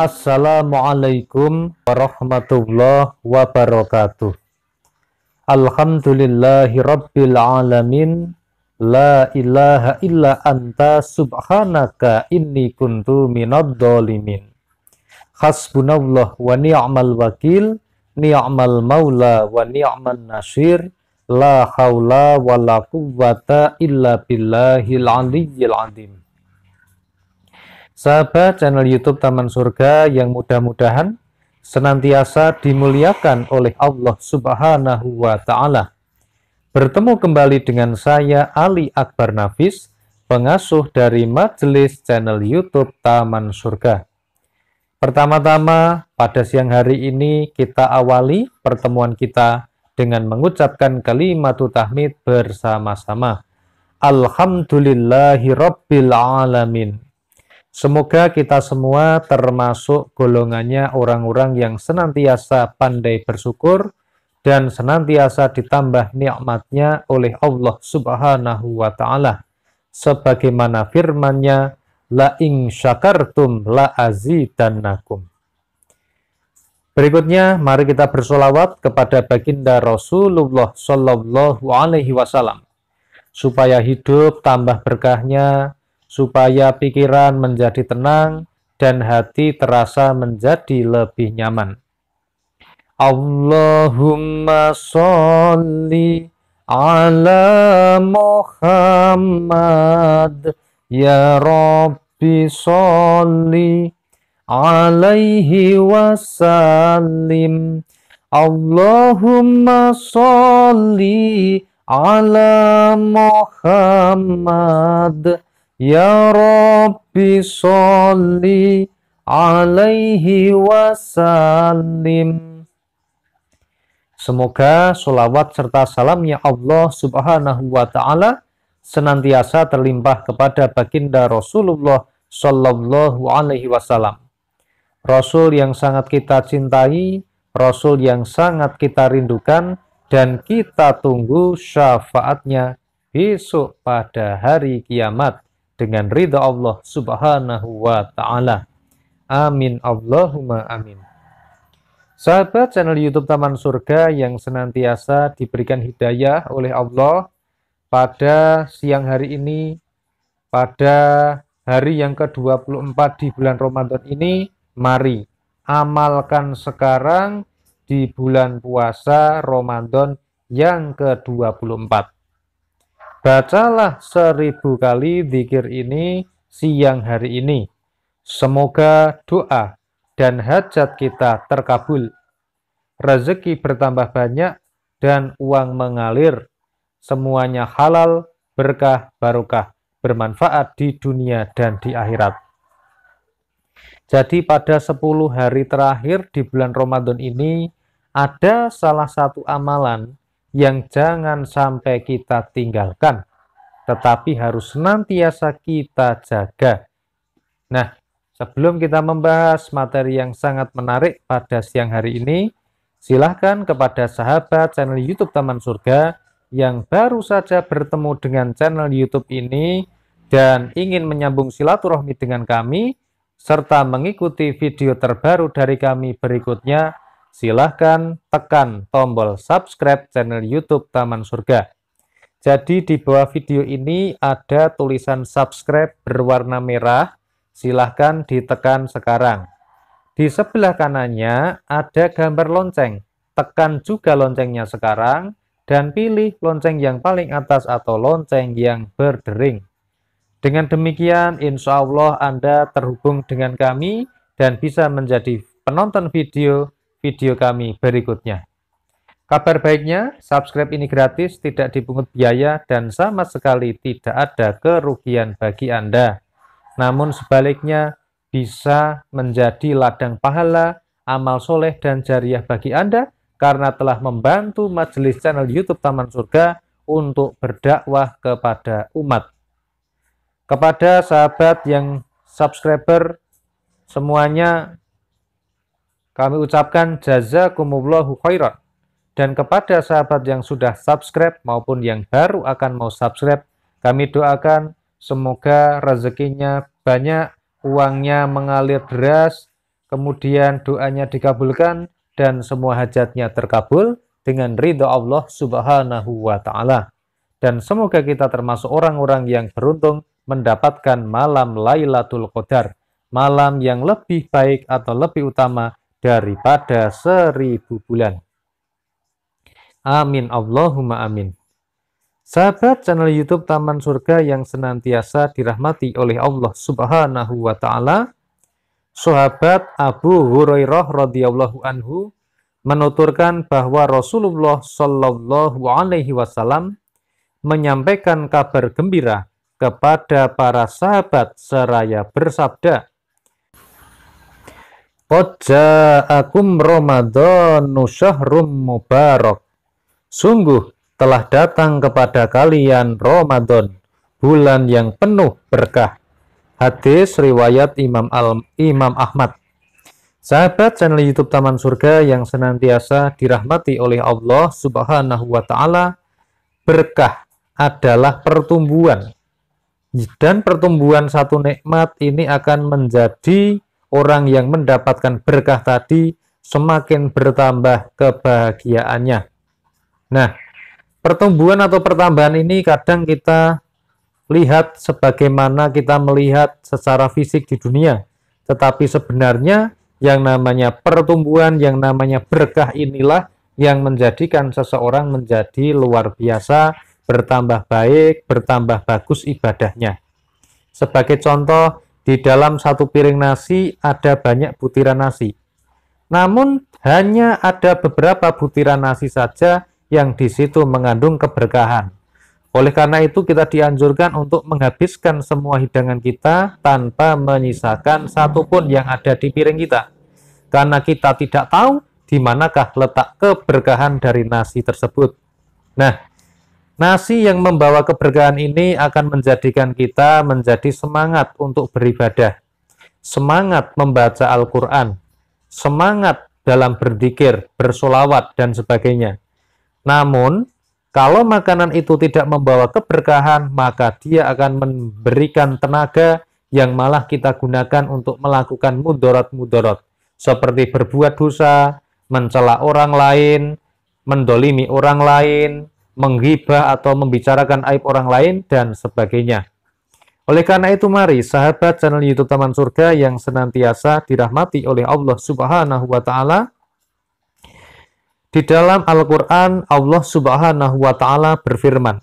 Assalamualaikum warahmatullahi wabarakatuh. Alhamdulillahi rabbil alamin. La ilaha illa anta subhanaka inni kuntu minad dolimin. Hasbunallah wa ni'mal wakil, ni'mal maula wa ni'mal nasir. La haula wa la quwwata illa billahil aliyyil azim. Sahabat channel YouTube Taman Surga yang mudah-mudahan senantiasa dimuliakan oleh Allah Subhanahu wa taala. Bertemu kembali dengan saya Ali Akbar Nafis, pengasuh dari majelis channel YouTube Taman Surga. Pertama-tama, pada siang hari ini kita awali pertemuan kita dengan mengucapkan kalimat tahmid bersama-sama. Alhamdulillahirabbil alamin. Semoga kita semua termasuk golongannya orang-orang yang senantiasa pandai bersyukur dan senantiasa ditambah nikmatnya oleh Allah Subhanahu wa taala. Sebagaimana firman-Nya, la in syakartum la azidannakum. Berikutnya, mari kita bersolawat kepada baginda Rasulullah Shallallahu Alaihi Wasallam supaya hidup tambah berkahnya, supaya pikiran menjadi tenang dan hati terasa menjadi lebih nyaman. Allahumma sholli ala Muhammad ya Rabbi sholli alaihi wasallim Allahumma sholli ala Muhammad Ya Rabbi salli alaihi wasallim. Semoga sholawat serta salamnya Allah subhanahu wa ta'ala senantiasa terlimpah kepada baginda Rasulullah Shallallahu Alaihi Wasallam. Rasul yang sangat kita cintai, Rasul yang sangat kita rindukan, dan kita tunggu syafaatnya besok pada hari kiamat dengan ridha Allah Subhanahu wa taala. Amin Allahumma amin. Sahabat channel YouTube Taman Surga yang senantiasa diberikan hidayah oleh Allah pada siang hari ini pada hari yang ke-24 di bulan Ramadan ini mari amalkan sekarang di bulan puasa Ramadan yang ke-24. Bacalah seribu kali zikir ini siang hari ini. Semoga doa dan hajat kita terkabul. Rezeki bertambah banyak dan uang mengalir. Semuanya halal, berkah, barokah, bermanfaat di dunia dan di akhirat. Jadi pada 10 hari terakhir di bulan Ramadan ini, ada salah satu amalan yang jangan sampai kita tinggalkan, tetapi harus senantiasa kita jaga. Nah, sebelum kita membahas materi yang sangat menarik pada siang hari ini, silahkan kepada sahabat channel YouTube Taman Surga yang baru saja bertemu dengan channel YouTube ini dan ingin menyambung silaturahmi dengan kami, serta mengikuti video terbaru dari kami berikutnya, silahkan tekan tombol subscribe channel YouTube Taman Surga. Jadi di bawah video ini ada tulisan subscribe berwarna merah, silahkan ditekan sekarang. Di sebelah kanannya ada gambar lonceng, tekan juga loncengnya sekarang, dan pilih lonceng yang paling atas atau lonceng yang berdering. Dengan demikian, insya Allah Anda terhubung dengan kami dan bisa menjadi penonton video video kami berikutnya. Kabar baiknya, subscribe ini gratis, tidak dipungut biaya, dan sama sekali tidak ada kerugian bagi Anda. Namun sebaliknya, bisa menjadi ladang pahala, amal soleh, dan jariah bagi Anda karena telah membantu majelis channel YouTube Taman Surga untuk berdakwah kepada umat. Kepada sahabat yang subscriber, semuanya kami ucapkan jazakumullahu khairan. Dan kepada sahabat yang sudah subscribe maupun yang baru akan mau subscribe, kami doakan semoga rezekinya banyak, uangnya mengalir deras, kemudian doanya dikabulkan, dan semua hajatnya terkabul dengan ridho Allah subhanahu wa ta'ala. Dan semoga kita termasuk orang-orang yang beruntung mendapatkan malam Lailatul Qadar, malam yang lebih baik atau lebih utama daripada seribu bulan. Amin Allahumma amin. Sahabat channel YouTube Taman Surga yang senantiasa dirahmati oleh Allah Subhanahu wa taala, sahabat Abu Hurairah radhiyallahu anhu menuturkan bahwa Rasulullah Shallallahu alaihi wasallam menyampaikan kabar gembira kepada para sahabat seraya bersabda, Qad Akum Ramadhanu syahrum mubarak. Sungguh telah datang kepada kalian Ramadan, bulan yang penuh berkah. Hadis riwayat Imam Al Imam Ahmad. Sahabat channel YouTube Taman Surga yang senantiasa dirahmati oleh Allah Subhanahu wa taala, berkah adalah pertumbuhan. Dan pertumbuhan satu nikmat ini akan menjadi orang yang mendapatkan berkah tadi semakin bertambah kebahagiaannya. Nah, pertumbuhan atau pertambahan ini kadang kita lihat sebagaimana kita melihat secara fisik di dunia. Tetapi sebenarnya yang namanya pertumbuhan, yang namanya berkah inilah yang menjadikan seseorang menjadi luar biasa, bertambah baik, bertambah bagus ibadahnya. Sebagai contoh, di dalam satu piring nasi ada banyak butiran nasi. Namun hanya ada beberapa butiran nasi saja yang di situ mengandung keberkahan. Oleh karena itu kita dianjurkan untuk menghabiskan semua hidangan kita tanpa menyisakan satupun yang ada di piring kita. Karena kita tidak tahu di manakah letak keberkahan dari nasi tersebut. Nah, Nasi yang membawa keberkahan ini akan menjadikan kita menjadi semangat untuk beribadah, semangat membaca Al-Quran, semangat dalam berdikir, bersolawat, dan sebagainya. Namun, kalau makanan itu tidak membawa keberkahan, maka dia akan memberikan tenaga yang malah kita gunakan untuk melakukan mudorot-mudorot, seperti berbuat dosa, mencela orang lain, mendolimi orang lain, menghibah atau membicarakan aib orang lain, dan sebagainya. Oleh karena itu, mari sahabat channel YouTube Taman Surga yang senantiasa dirahmati oleh Allah Subhanahu wa Ta'ala. Di dalam Al-Quran, Allah Subhanahu wa Ta'ala berfirman,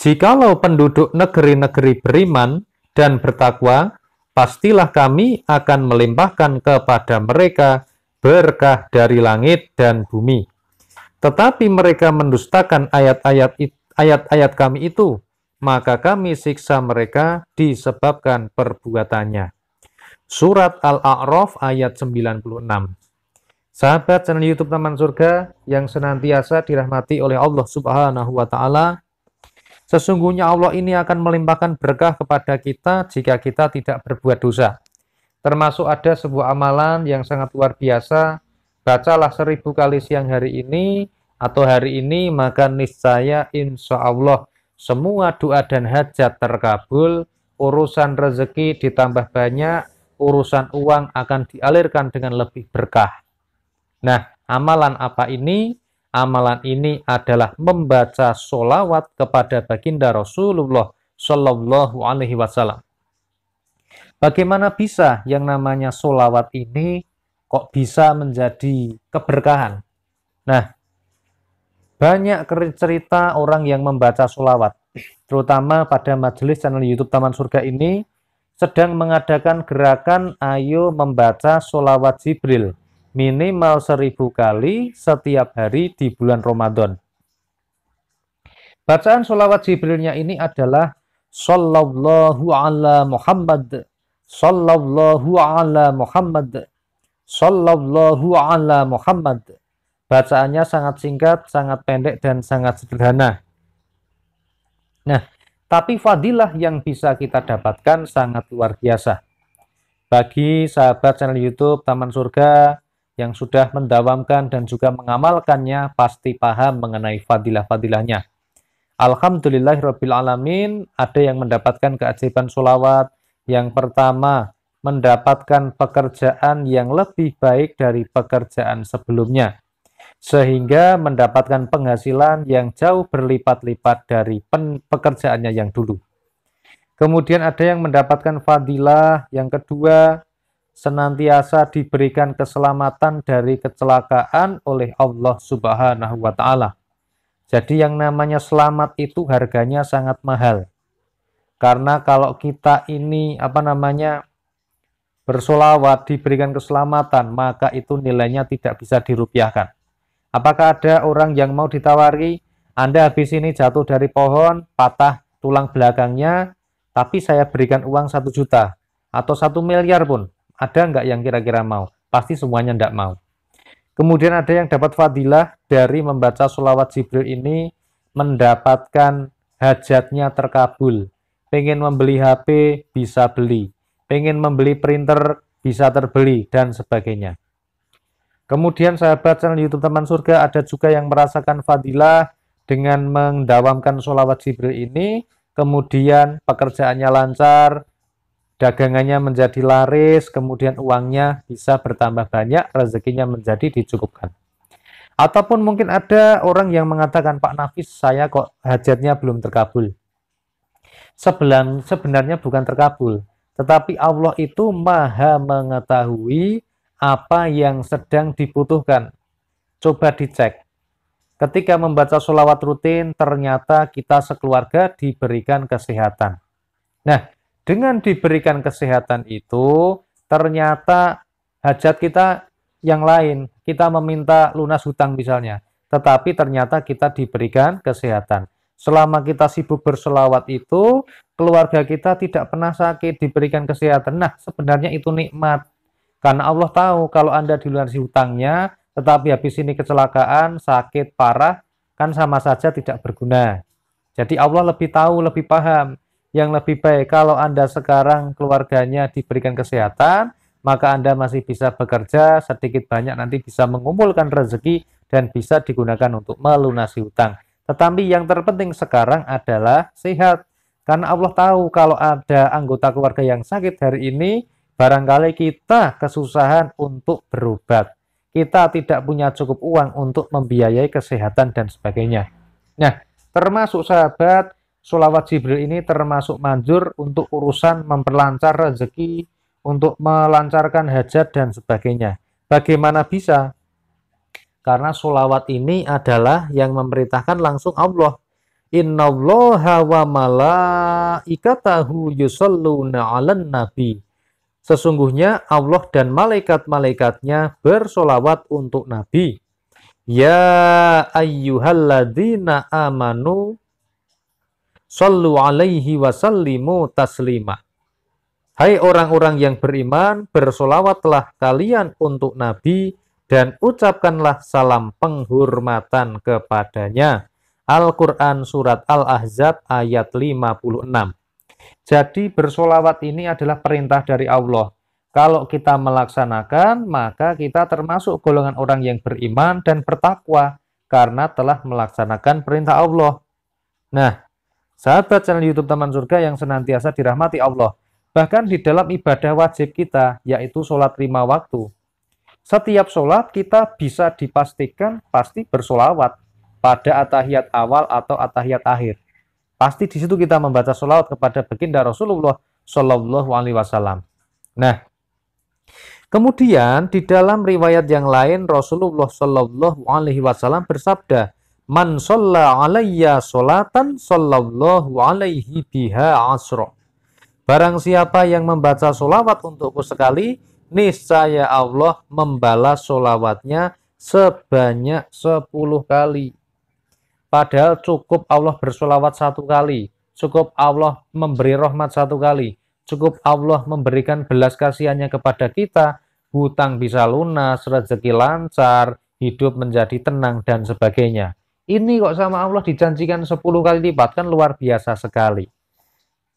"Jikalau penduduk negeri-negeri beriman dan bertakwa, pastilah kami akan melimpahkan kepada mereka berkah dari langit dan bumi." Tetapi mereka mendustakan ayat-ayat ayat-ayat kami itu, maka kami siksa mereka disebabkan perbuatannya. Surat Al-A'raf ayat 96. Sahabat channel YouTube Taman Surga yang senantiasa dirahmati oleh Allah Subhanahu wa taala, sesungguhnya Allah ini akan melimpahkan berkah kepada kita jika kita tidak berbuat dosa. Termasuk ada sebuah amalan yang sangat luar biasa bacalah seribu kali siang hari ini atau hari ini maka niscaya insya Allah semua doa dan hajat terkabul urusan rezeki ditambah banyak urusan uang akan dialirkan dengan lebih berkah nah amalan apa ini amalan ini adalah membaca solawat kepada baginda Rasulullah Shallallahu Alaihi Wasallam. Bagaimana bisa yang namanya solawat ini kok bisa menjadi keberkahan. Nah, banyak cerita orang yang membaca solawat, terutama pada majelis channel YouTube Taman Surga ini, sedang mengadakan gerakan ayo membaca solawat Jibril minimal seribu kali setiap hari di bulan Ramadan. Bacaan solawat Jibrilnya ini adalah Sallallahu ala Muhammad Sallallahu ala Muhammad Sallallahu ala Muhammad. Bacaannya sangat singkat, sangat pendek, dan sangat sederhana. Nah, tapi fadilah yang bisa kita dapatkan sangat luar biasa. Bagi sahabat channel YouTube Taman Surga yang sudah mendawamkan dan juga mengamalkannya, pasti paham mengenai fadilah-fadilahnya. Alhamdulillahirrabbilalamin, ada yang mendapatkan keajaiban sulawat Yang pertama, mendapatkan pekerjaan yang lebih baik dari pekerjaan sebelumnya, sehingga mendapatkan penghasilan yang jauh berlipat-lipat dari pekerjaannya yang dulu. Kemudian ada yang mendapatkan fadilah, yang kedua senantiasa diberikan keselamatan dari kecelakaan oleh Allah Subhanahu wa taala. Jadi yang namanya selamat itu harganya sangat mahal. Karena kalau kita ini apa namanya bersolawat, diberikan keselamatan, maka itu nilainya tidak bisa dirupiahkan. Apakah ada orang yang mau ditawari, Anda habis ini jatuh dari pohon, patah tulang belakangnya, tapi saya berikan uang satu juta atau satu miliar pun, ada nggak yang kira-kira mau? Pasti semuanya nggak mau. Kemudian ada yang dapat fadilah dari membaca solawat Jibril ini mendapatkan hajatnya terkabul. Pengen membeli HP, bisa beli ingin membeli printer bisa terbeli dan sebagainya. Kemudian sahabat channel YouTube teman surga ada juga yang merasakan fadilah dengan mendawamkan sholawat Jibril ini, kemudian pekerjaannya lancar, dagangannya menjadi laris, kemudian uangnya bisa bertambah banyak, rezekinya menjadi dicukupkan. Ataupun mungkin ada orang yang mengatakan, Pak Nafis, saya kok hajatnya belum terkabul. Sebelang, sebenarnya bukan terkabul, tetapi Allah itu maha mengetahui apa yang sedang dibutuhkan. Coba dicek. Ketika membaca sholawat rutin, ternyata kita sekeluarga diberikan kesehatan. Nah, dengan diberikan kesehatan itu, ternyata hajat kita yang lain, kita meminta lunas hutang misalnya, tetapi ternyata kita diberikan kesehatan. Selama kita sibuk berselawat itu, keluarga kita tidak pernah sakit, diberikan kesehatan. Nah, sebenarnya itu nikmat. Karena Allah tahu kalau Anda di luar si hutangnya, tetapi habis ini kecelakaan, sakit parah, kan sama saja tidak berguna. Jadi Allah lebih tahu, lebih paham. Yang lebih baik kalau Anda sekarang keluarganya diberikan kesehatan, maka Anda masih bisa bekerja sedikit banyak nanti bisa mengumpulkan rezeki dan bisa digunakan untuk melunasi hutang. Tetapi yang terpenting sekarang adalah sehat. Karena Allah tahu kalau ada anggota keluarga yang sakit hari ini, barangkali kita kesusahan untuk berobat. Kita tidak punya cukup uang untuk membiayai kesehatan dan sebagainya. Nah, termasuk sahabat, Sulawat Jibril ini termasuk manjur untuk urusan memperlancar rezeki, untuk melancarkan hajat dan sebagainya. Bagaimana bisa? Karena solawat ini adalah yang memerintahkan langsung Allah. Inna Allah wa malaikatahu yusalluna ala nabi. Sesungguhnya Allah dan malaikat-malaikatnya bersolawat untuk Nabi. Ya ayyuhalladzina amanu sallu alaihi wasallimu taslima. Hai orang-orang yang beriman, bersolawatlah kalian untuk Nabi dan ucapkanlah salam penghormatan kepadanya. Al-Quran Surat Al-Ahzab ayat 56 Jadi bersolawat ini adalah perintah dari Allah. Kalau kita melaksanakan, maka kita termasuk golongan orang yang beriman dan bertakwa karena telah melaksanakan perintah Allah. Nah, sahabat channel YouTube Taman Surga yang senantiasa dirahmati Allah, bahkan di dalam ibadah wajib kita, yaitu sholat lima waktu, setiap sholat kita bisa dipastikan pasti bersolawat pada atahiyat awal atau atahiyat akhir. Pasti di situ kita membaca sholawat kepada baginda Rasulullah Shallallahu Alaihi Wasallam. Nah, kemudian di dalam riwayat yang lain Rasulullah Shallallahu Alaihi Wasallam bersabda, Man sholla alayya sholatan sallallahu alaihi biha asro. Barang siapa yang membaca sholawat untukku sekali, niscaya Allah membalas solawatnya sebanyak 10 kali. Padahal cukup Allah bersolawat satu kali, cukup Allah memberi rahmat satu kali, cukup Allah memberikan belas kasihannya kepada kita, hutang bisa lunas, rezeki lancar, hidup menjadi tenang, dan sebagainya. Ini kok sama Allah dijanjikan 10 kali lipat, kan luar biasa sekali.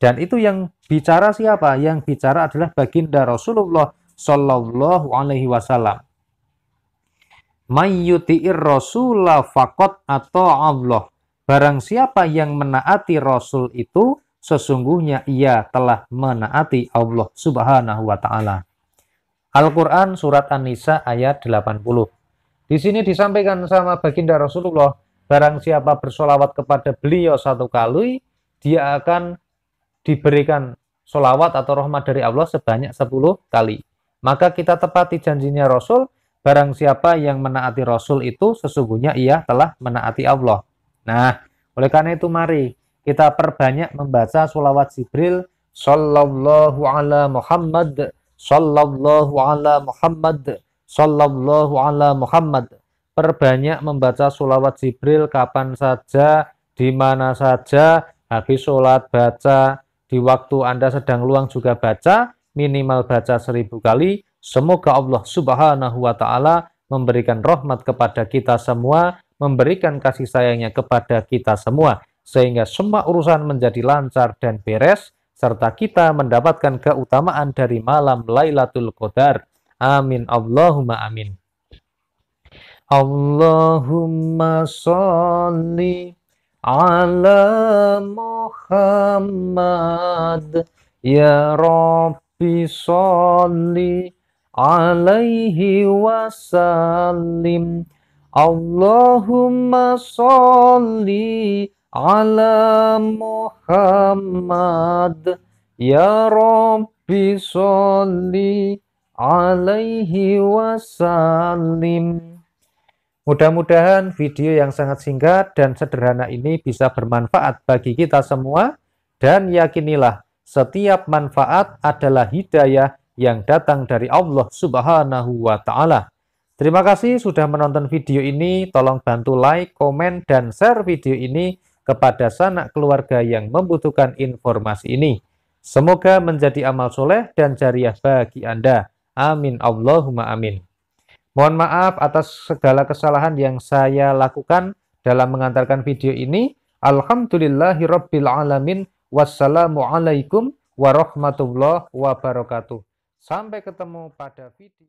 Dan itu yang bicara siapa? Yang bicara adalah baginda Rasulullah Sallallahu alaihi wasallam. yuti'ir rasula fakot atau Allah. Barang siapa yang menaati Rasul itu, sesungguhnya ia telah menaati Allah subhanahu wa ta'ala. Al-Quran Surat An-Nisa ayat 80. Di sini disampaikan sama baginda Rasulullah, barang siapa bersolawat kepada beliau satu kali, dia akan diberikan solawat atau rahmat dari Allah sebanyak 10 kali. Maka kita tepati janjinya Rasul, barang siapa yang menaati Rasul itu sesungguhnya ia telah menaati Allah. Nah, oleh karena itu mari kita perbanyak membaca sulawat Jibril Sallallahu ala Muhammad Sallallahu ala Muhammad Sallallahu ala Muhammad Perbanyak membaca sulawat Jibril kapan saja, di mana saja, habis sholat baca, di waktu Anda sedang luang juga baca, minimal baca seribu kali. Semoga Allah subhanahu wa ta'ala memberikan rahmat kepada kita semua, memberikan kasih sayangnya kepada kita semua, sehingga semua urusan menjadi lancar dan beres, serta kita mendapatkan keutamaan dari malam Lailatul Qadar. Amin. Allahumma amin. Allahumma salli ala Muhammad ya Rabb Rabbi alaihi wasallim Allahumma sholli ala Muhammad Ya Rabbi sholli alaihi wasallim Mudah-mudahan video yang sangat singkat dan sederhana ini bisa bermanfaat bagi kita semua dan yakinilah setiap manfaat adalah hidayah yang datang dari Allah Subhanahu wa taala. Terima kasih sudah menonton video ini. Tolong bantu like, komen, dan share video ini kepada sanak keluarga yang membutuhkan informasi ini. Semoga menjadi amal soleh dan jariah bagi Anda. Amin. Allahumma amin. Mohon maaf atas segala kesalahan yang saya lakukan dalam mengantarkan video ini. Alhamdulillahirrabbilalamin. Wassalamualaikum warahmatullahi wabarakatuh. Sampai ketemu pada video